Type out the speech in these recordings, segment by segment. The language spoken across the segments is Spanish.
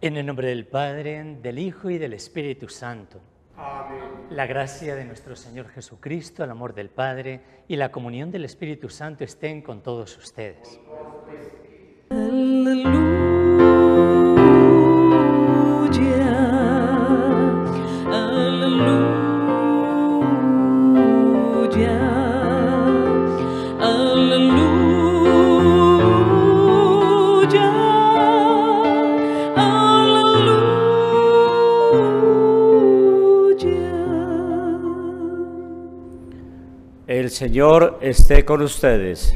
En el nombre del Padre, del Hijo y del Espíritu Santo. Amén. La gracia de nuestro Señor Jesucristo, el amor del Padre y la comunión del Espíritu Santo estén con todos ustedes. Pues, Aleluya. Señor esté con ustedes.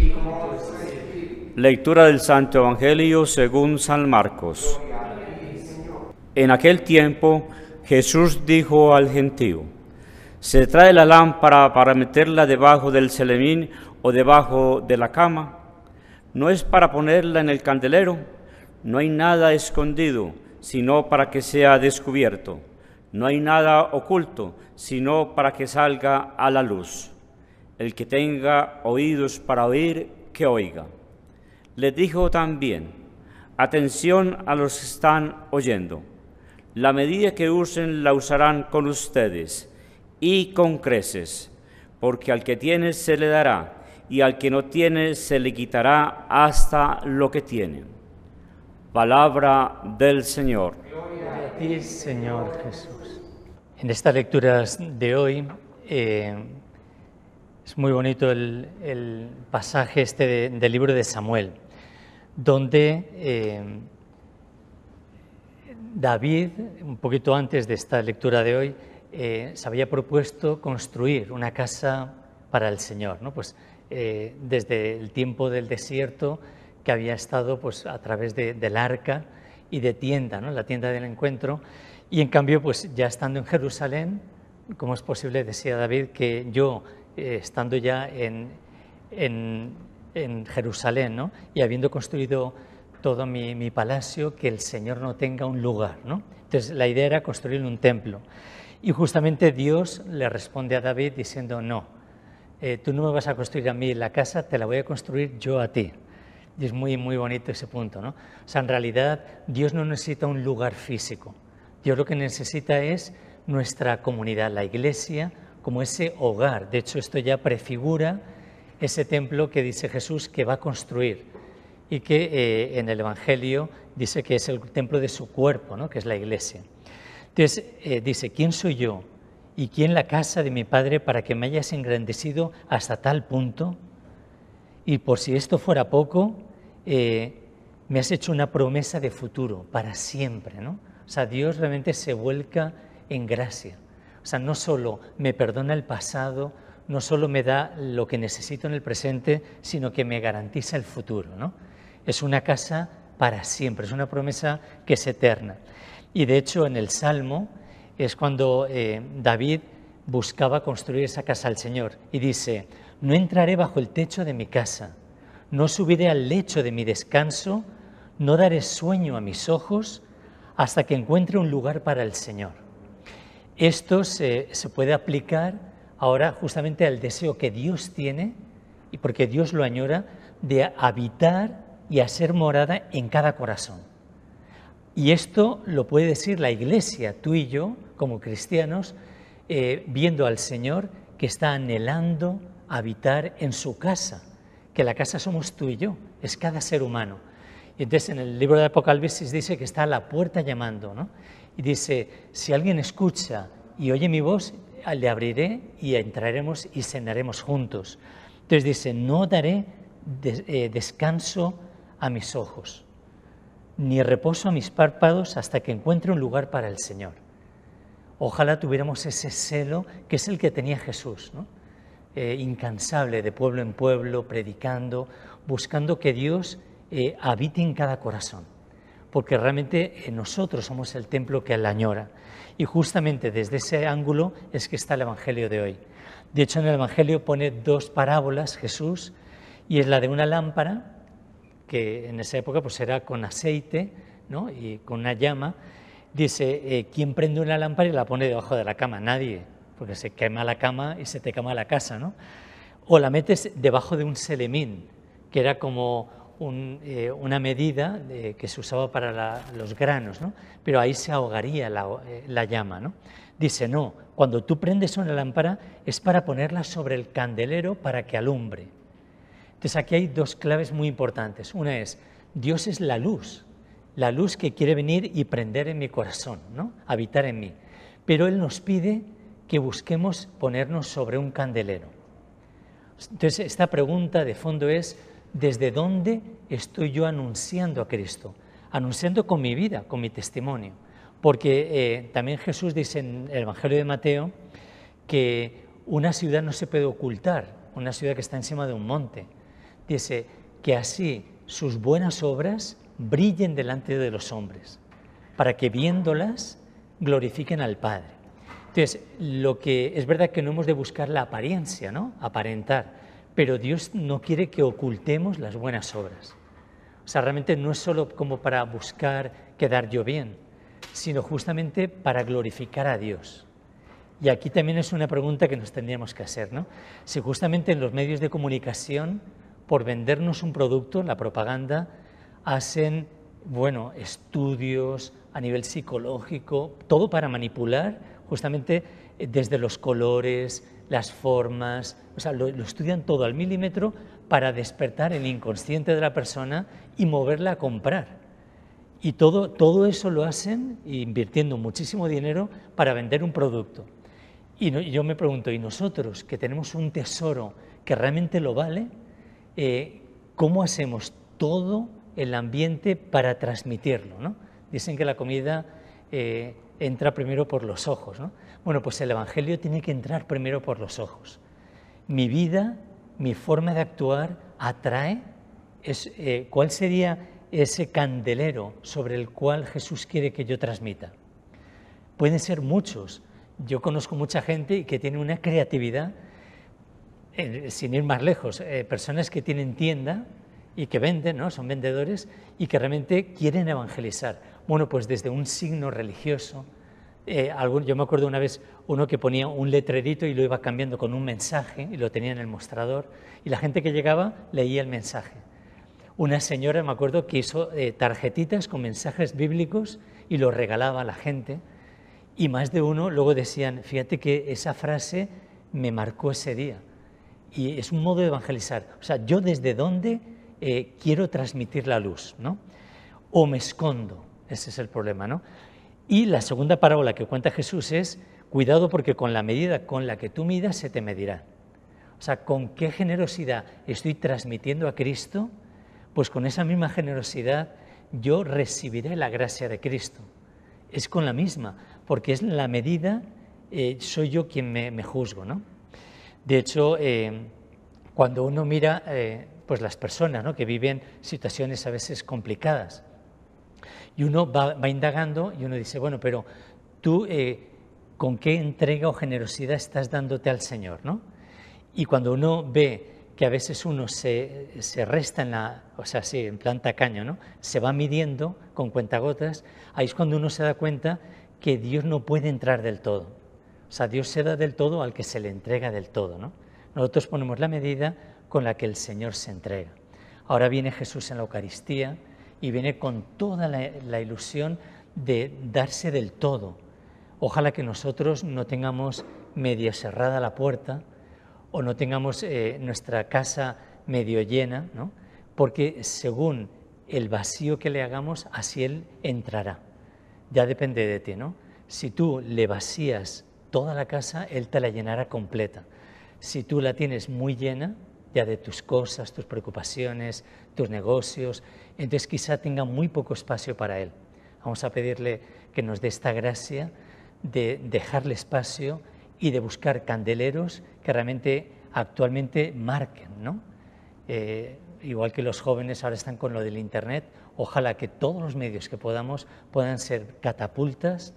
Lectura del Santo Evangelio según San Marcos. En aquel tiempo Jesús dijo al gentío, ¿se trae la lámpara para meterla debajo del celemín o debajo de la cama? ¿No es para ponerla en el candelero? No hay nada escondido, sino para que sea descubierto. No hay nada oculto, sino para que salga a la luz. El que tenga oídos para oír, que oiga. Le dijo también, atención a los que están oyendo. La medida que usen la usarán con ustedes y con creces, porque al que tiene se le dará y al que no tiene se le quitará hasta lo que tiene. Palabra del Señor. Gloria Señor Jesús. En estas lecturas de hoy, eh, es muy bonito el, pasaje este del libro de Samuel, donde eh, David, un poquito antes de esta lectura de hoy, eh, se había propuesto construir una casa para el Señor, ¿no? Pues eh, desde el tiempo del desierto que había estado pues, a través del arca y de tienda, la tienda del encuentro, y en cambio, pues ya estando en Jerusalén, ¿cómo es posible, decía David, que yo eh, estando ya en, Jerusalén y habiendo construido todo mi, palacio, que el Señor no tenga un lugar. ¿no? Entonces la idea era construir un templo. Y justamente Dios le responde a David diciendo, no, eh, tú no me vas a construir a mí la casa, te la voy a construir yo a ti. Y es muy, muy bonito ese punto. ¿no? O sea, en realidad Dios no necesita un lugar físico. Dios lo que necesita es nuestra comunidad, la iglesia, como ese hogar. De hecho, esto ya prefigura ese templo que dice Jesús que va a construir y que eh, en el Evangelio dice que es el templo de su cuerpo, ¿no? que es la iglesia. Entonces eh, dice, ¿quién soy yo y quién la casa de mi Padre para que me hayas engrandecido hasta tal punto? Y por si esto fuera poco, eh, me has hecho una promesa de futuro para siempre. ¿no? O sea, Dios realmente se vuelca en gracia. O sea, no solo me perdona el pasado, no solo me da lo que necesito en el presente, sino que me garantiza el futuro. Es una casa para siempre, es una promesa que es eterna. Y de hecho en el Salmo es cuando eh, David buscaba construir esa casa al Señor y dice, no entraré bajo el techo de mi casa, no subiré al lecho de mi descanso, no daré sueño a mis ojos hasta que encuentre un lugar para el Señor. Esto se, puede aplicar ahora justamente al deseo que Dios tiene, y porque Dios lo añora, de habitar y hacer morada en cada corazón. Y esto lo puede decir la Iglesia, tú y yo, como cristianos, eh, viendo al Señor que está anhelando habitar en su casa, que la casa somos tú y yo, es cada ser humano. Y entonces en el libro de Apocalipsis dice que está a la puerta llamando, ¿no? Y dice, si alguien escucha y oye mi voz, le abriré y entraremos y cenaremos juntos. Entonces dice, no daré eh, descanso a mis ojos, ni reposo a mis párpados hasta que encuentre un lugar para el Señor. Ojalá tuviéramos ese celo que es el que tenía Jesús, ¿no? Eh, incansable de pueblo en pueblo, predicando, buscando que Dios eh, habite en cada corazón, porque realmente eh, nosotros somos el templo que la añora. Y justamente desde ese ángulo es que está el Evangelio de hoy. De hecho, en el Evangelio pone dos parábolas Jesús, y es la de una lámpara, que en esa época pues era con aceite ¿no? y con una llama. Dice, eh, ¿quién prende una lámpara y la pone debajo de la cama? Nadie, porque se quema la cama y se te quema la casa, ¿no? O la metes debajo de un selemín, que era como eh, una medida que se usaba para los granos, pero ahí se ahogaría la, eh, la llama. ¿no? Dice, no, cuando tú prendes una lámpara es para ponerla sobre el candelero para que alumbre. Entonces aquí hay dos claves muy importantes. Una es, Dios es la luz, la luz que quiere venir y prender en mi corazón, ¿no? habitar en mí. Pero Él nos pide que busquemos ponernos sobre un candelero. Entonces esta pregunta de fondo es, desde dónde estoy yo anunciando a Cristo, anunciando con mi vida, con mi testimonio. Porque eh, también Jesús dice en el Evangelio de Mateo que una ciudad no se puede ocultar, una ciudad que está encima de un monte. Dice que así sus buenas obras brillen delante de los hombres, para que viéndolas glorifiquen al Padre. Entonces, lo que es verdad que no hemos de buscar la apariencia, ¿no? Aparentar, pero Dios no quiere que ocultemos las buenas obras. O sea, realmente no es solo como para buscar quedar yo bien, sino justamente para glorificar a Dios. Y aquí también es una pregunta que nos tendríamos que hacer, ¿no? Si justamente en los medios de comunicación, por vendernos un producto, la propaganda, hacen, bueno, estudios a nivel psicológico, todo para manipular justamente eh, desde los colores, las formas, o sea, lo, estudian todo al milímetro para despertar el inconsciente de la persona y moverla a comprar. Y todo, todo eso lo hacen invirtiendo muchísimo dinero para vender un producto. Y yo me pregunto, ¿y nosotros que tenemos un tesoro que realmente lo vale? Eh, ¿Cómo hacemos todo el ambiente para transmitirlo? Dicen que la comida eh, entra primero por los ojos. Bueno, pues el Evangelio tiene que entrar primero por los ojos. Mi vida, mi forma de actuar atrae. Es, eh, ¿Cuál sería ese candelero sobre el cual Jesús quiere que yo transmita? Pueden ser muchos. Yo conozco mucha gente que tiene una creatividad, sin ir más lejos, eh, personas que tienen tienda y que venden, ¿no? son vendedores y que realmente quieren evangelizar bueno, pues desde un signo religioso, eh, yo me acuerdo una vez uno que ponía un letrerito y lo iba cambiando con un mensaje y lo tenía en el mostrador y la gente que llegaba leía el mensaje. Una señora, me acuerdo, que hizo eh, tarjetitas con mensajes bíblicos y lo regalaba a la gente y más de uno luego decían, fíjate que esa frase me marcó ese día y es un modo de evangelizar. O sea, yo desde dónde eh, quiero transmitir la luz, O me escondo ese es el problema, ¿no? Y la segunda parábola que cuenta Jesús es, cuidado porque con la medida con la que tú midas se te medirá. O sea, ¿con qué generosidad estoy transmitiendo a Cristo? Pues con esa misma generosidad yo recibiré la gracia de Cristo. Es con la misma, porque es la medida, eh, soy yo quien me, juzgo, ¿no? De hecho, eh, cuando uno mira, eh, pues las personas ¿no? que viven situaciones a veces complicadas, y uno va, indagando y uno dice, bueno, pero tú eh, con qué entrega o generosidad estás dándote al Señor, ¿no? Y cuando uno ve que a veces uno se, resta en la, o sea, sí, en planta tacaño, ¿no? Se va midiendo con cuentagotas, ahí es cuando uno se da cuenta que Dios no puede entrar del todo. O sea, Dios se da del todo al que se le entrega del todo, ¿no? Nosotros ponemos la medida con la que el Señor se entrega. Ahora viene Jesús en la Eucaristía, y viene con toda la, ilusión de darse del todo. Ojalá que nosotros no tengamos medio cerrada la puerta o no tengamos eh, nuestra casa medio llena, porque según el vacío que le hagamos, así él entrará. Ya depende de ti, ¿no? Si tú le vacías toda la casa, él te la llenará completa. Si tú la tienes muy llena, ya de tus cosas, tus preocupaciones, tus negocios, entonces quizá tenga muy poco espacio para Él. Vamos a pedirle que nos dé esta gracia de dejarle espacio y de buscar candeleros que realmente actualmente marquen, eh, igual que los jóvenes ahora están con lo del Internet, ojalá que todos los medios que podamos puedan ser catapultas,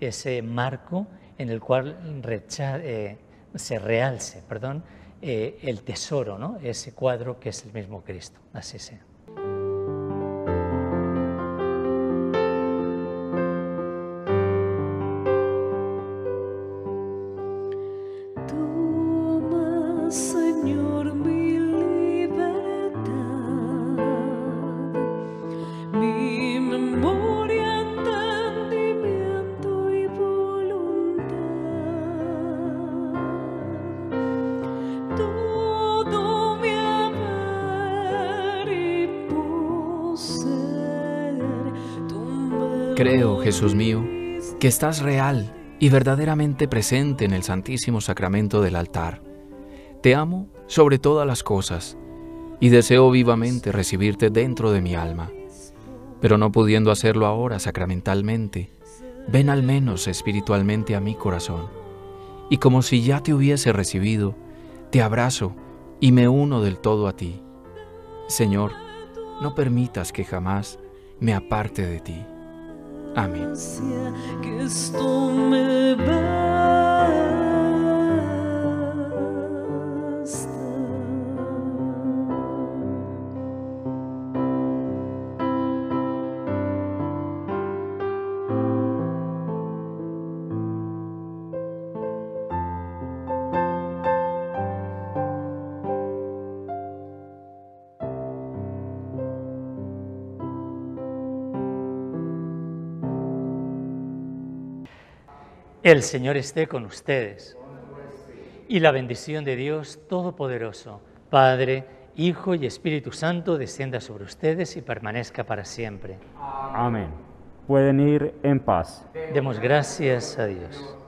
ese marco en el cual eh, se realce perdón, eh, el tesoro, ¿no? ese cuadro que es el mismo Cristo. Así sea. Creo, Jesús mío, que estás real y verdaderamente presente en el Santísimo Sacramento del altar. Te amo sobre todas las cosas y deseo vivamente recibirte dentro de mi alma. Pero no pudiendo hacerlo ahora sacramentalmente, ven al menos espiritualmente a mi corazón. Y como si ya te hubiese recibido, te abrazo y me uno del todo a ti. Señor, no permitas que jamás me aparte de ti. Amén. El Señor esté con ustedes. Y la bendición de Dios Todopoderoso, Padre, Hijo y Espíritu Santo, descienda sobre ustedes y permanezca para siempre. Amén. Pueden ir en paz. Demos gracias a Dios.